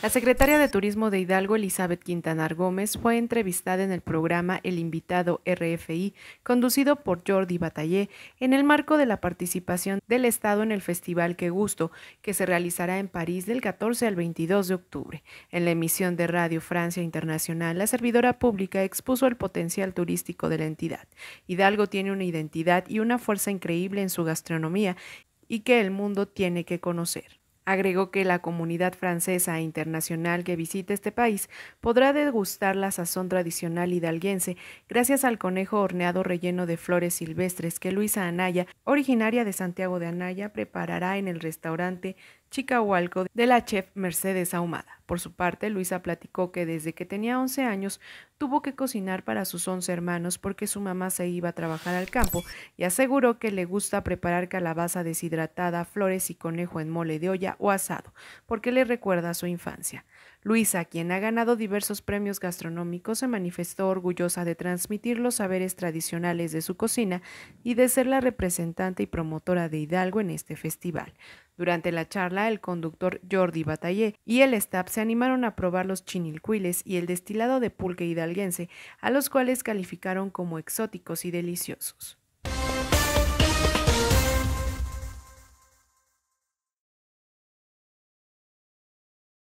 La secretaria de Turismo de Hidalgo, Elizabeth Quintanar Gómez, fue entrevistada en el programa El Invitado RFI, conducido por Jordi Batallé, en el marco de la participación del Estado en el Festival Que Gusto, que se realizará en París del 14 al 22 de octubre. En la emisión de Radio Francia Internacional, la servidora pública expuso el potencial turístico de la entidad. Hidalgo tiene una identidad y una fuerza increíble en su gastronomía y que el mundo tiene que conocer. Agregó que la comunidad francesa e internacional que visite este país podrá degustar la sazón tradicional hidalguense gracias al conejo horneado relleno de flores silvestres que Luisa Anaya, originaria de Santiago de Anaya, preparará en el restaurante Chicahualco de la chef Mercedes Ahumada. Por su parte, Luisa platicó que desde que tenía 11 años tuvo que cocinar para sus 11 hermanos porque su mamá se iba a trabajar al campo y aseguró que le gusta preparar calabaza deshidratada, flores y conejo en mole de olla o asado, porque le recuerda a su infancia. Luisa, quien ha ganado diversos premios gastronómicos, se manifestó orgullosa de transmitir los saberes tradicionales de su cocina y de ser la representante y promotora de Hidalgo en este festival. Durante la charla, el conductor Jordi Batallé y el staff se animaron a probar los chinilcuiles y el destilado de pulque hidalguense, a los cuales calificaron como exóticos y deliciosos.